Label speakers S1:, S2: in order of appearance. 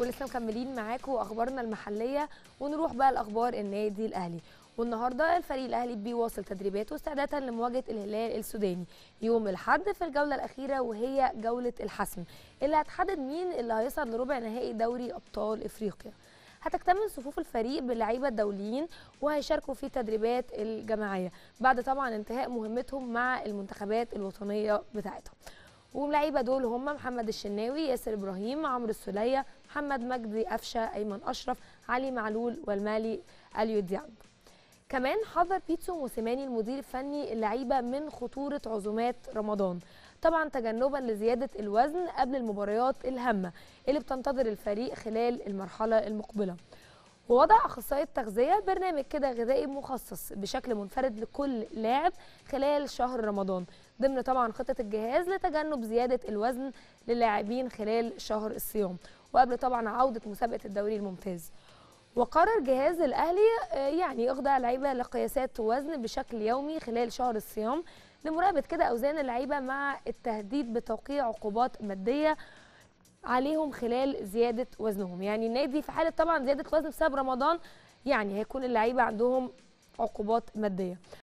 S1: ولسه مكملين معاكم اخبارنا المحليه ونروح بقى لاخبار النادي الاهلي والنهارده الفريق الاهلي بيواصل تدريباته استعدادا لمواجهه الهلال السوداني يوم الاحد في الجوله الاخيره وهي جوله الحسم اللي هتحدد مين اللي هيصعد لربع نهائي دوري ابطال افريقيا هتكتمل صفوف الفريق باللعيبه الدوليين وهيشاركوا في التدريبات الجماعيه بعد طبعا انتهاء مهمتهم مع المنتخبات الوطنيه بتاعتهم واللعيبه دول هم محمد الشناوي ياسر ابراهيم عمرو السليه محمد مجدي قفشه ايمن اشرف علي معلول والمالي اليو ديانج كمان حذر بيتسو موسيماني المدير الفني اللعيبه من خطوره عزومات رمضان طبعا تجنبا لزياده الوزن قبل المباريات الهامه اللي بتنتظر الفريق خلال المرحله المقبله ووضع اخصائي التغذيه برنامج كده غذائي مخصص بشكل منفرد لكل لاعب خلال شهر رمضان ضمن طبعا خطه الجهاز لتجنب زياده الوزن للاعبين خلال شهر الصيام وقبل طبعا عوده مسابقه الدوري الممتاز وقرر جهاز الاهلي آه، يعني يخضع لعيبه لقياسات وزن بشكل يومي خلال شهر الصيام لمراقبه كده اوزان اللعيبه مع التهديد بتوقيع عقوبات ماديه عليهم خلال زياده وزنهم يعني النادي في حاله طبعا زياده وزن بسبب رمضان يعني هيكون اللعيبه عندهم عقوبات ماديه